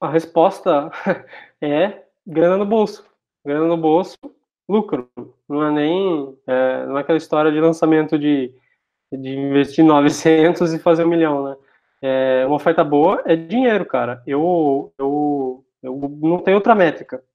A resposta é grana no bolso. Grana no bolso, lucro. Não é nem é, não é aquela história de lançamento de, de investir 900 e fazer um milhão, né? É, uma oferta boa é dinheiro, cara. Eu, eu, eu não tenho outra métrica.